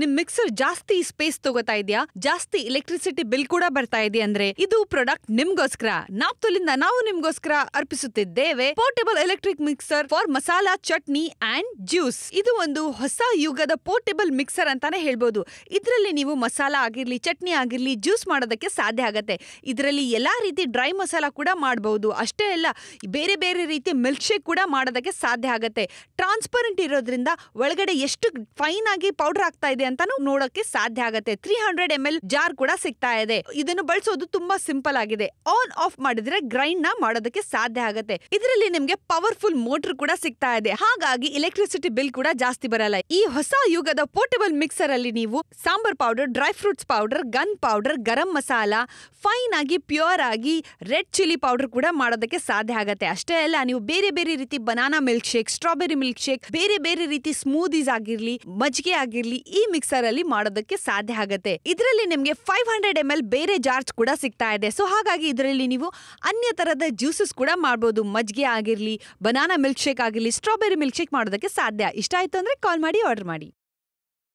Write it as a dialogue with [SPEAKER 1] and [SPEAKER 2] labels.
[SPEAKER 1] ನಿಮ್ ಮಿಕ್ಸರ್ ಜಾಸ್ತಿ ಸ್ಪೇಸ್ ತಗೋತಾ ಇದೆಯಾ ಜಾಸ್ತಿ ಎಲೆಕ್ಟ್ರಿಸಿಟಿ ಬಿಲ್ ಕೂಡ ಬರ್ತಾ ಇದೆ ಅಂದ್ರೆ ಇದು ಪ್ರಾಡಕ್ಟ್ ನಿಮ್ಗೋಸ್ಕರ ನಾಪ್ತೊಲಿಂದ ನಾವು ನಿಮ್ಗೋಸ್ಕರ ಅರ್ಪಿಸುತ್ತಿದ್ದೇವೆ portable electric mixer for masala chutney and juice ಇದು ಒಂದು ಹೊಸ ಯುಗದ ಪೋರ್ಟೇಬಲ್ ಮಿಕ್ಸರ್ ಅಂತಾನೆ ಹೇಳ್ಬೋದು ಇದರಲ್ಲಿ ನೀವು ಮಸಾಲಾ ಆಗಿರ್ಲಿ ಚಟ್ನಿ ಆಗಿರ್ಲಿ ಜ್ಯೂಸ್ ಮಾಡೋದಕ್ಕೆ ಸಾಧ್ಯ ಆಗತ್ತೆ ಇದರಲ್ಲಿ ಎಲ್ಲಾ ರೀತಿ ಡ್ರೈ ಮಸಾಲಾ ಕೂಡ ಮಾಡಬಹುದು ಅಷ್ಟೇ ಅಲ್ಲ ಬೇರೆ ಬೇರೆ ರೀತಿ ಮಿಲ್ಕ್ ಶೇಕ್ ಕೂಡ ಮಾಡೋದಕ್ಕೆ ಸಾಧ್ಯ ಆಗತ್ತೆ ಟ್ರಾನ್ಸ್ಪರೆಂಟ್ ಇರೋದ್ರಿಂದ ಒಳಗಡೆ ಎಷ್ಟು ಫೈನ್ ಆಗಿ ಪೌಡರ್ ಆಗ್ತಾ ಇದೆ ಇದೆ ಅಂತಾನು ನೋಡೋಕೆ ಸಾಧ್ಯ ಆಗುತ್ತೆ three hundred M L jar ಕೂಡ ಸಿಗ್ತಾ ಇದೆ ಇದನ್ನು ಬಳಸೋದು ತುಂಬಾ ಸಿಂಪಲ್ ಆಗಿದೆ ಆನ್ ಆಫ್ ಮಾಡಿದ್ರೆ ಗ್ರೈಂಡ್ ನ ಮಾಡೋದಕ್ಕೆ ಸಾಧ್ಯ ಆಗುತ್ತೆ ಇದರಲ್ಲಿ ನಿಮ್ಗೆ ಪವರ್ಫುಲ್ ಮೋಟರ್ ಕೂಡ ಸಿಗ್ತಾ ಇದೆ ಹಾಗಾಗಿ ಎಲೆಕ್ಟ್ರಿಸಿಟಿ ಬಿಲ್ ಕೂಡ ಜಾಸ್ತಿ ಬರಲ್ಲ ಈ ಹೊಸ ಯುಗದ ಪೋರ್ಟಬಲ್ ಮಿಕ್ಸರ್ ಅಲ್ಲಿ ನೀವು sambar powder dry fruits powder gun powder garam masala fine ಆಗಿ ಪ್ಯೂರ್ ಆಗಿ ರೆಡ್ ಚಿಲ್ಲಿ ಪೌಡರ್ ಕೂಡ ಮಾಡೋದಕ್ಕೆ ಸಾಧ್ಯ ಆಗುತ್ತೆ ಅಷ್ಟೇ ಅಲ್ಲ ನೀವು ಬೇರೆ ಬೇರೆ ರೀತಿ banana milk shake strawberry milk shake ಬೇರೆ ಬೇರೆ ರೀತಿ ಸ್ಮೂದೀಸ್ ಆಗಿರ್ಲಿ ಮಜ್ಜಿಗೆ ಆಗಿರ್ಲಿ ಈ ಮಿಕ್ಸರ್ ಅಲ್ಲಿ ಮಾಡೋದಕ್ಕೆ ಸಾಧ್ಯ ಆಗುತ್ತೆ ಇದರಲ್ಲಿ ನಿಮಗೆ ಫೈವ್ ಹಂಡ್ರೆಡ್ ಎಮ್ ಎಲ್ ಬೇರೆ ಜಾರ್ಜ್ ಕೂಡ ಸಿಗ್ತಾ ಇದೆ ಸೊ ಹಾಗಾಗಿ ಇದರಲ್ಲಿ ನೀವು ಅನ್ಯ ತರದ ಜ್ಯೂಸಸ್ ಕೂಡ ಮಾಡಬಹುದು ಮಜ್ಜಿಗೆ ಆಗಿರ್ಲಿ ಬನಾನಾ ಮಿಲ್ಕ್ ಶೇಕ್ ಆಗಿರಲಿ ಸ್ಟ್ರಾಬೆರಿ ಮಿಲ್ಕ್ ಶೇಕ್ ಮಾಡೋದಕ್ಕೆ ಸಾಧ್ಯ ಇಷ್ಟ ಆಯ್ತು ಅಂದ್ರೆ ಕಾಲ್ ಮಾಡಿ ಆರ್ಡರ್ ಮಾಡಿ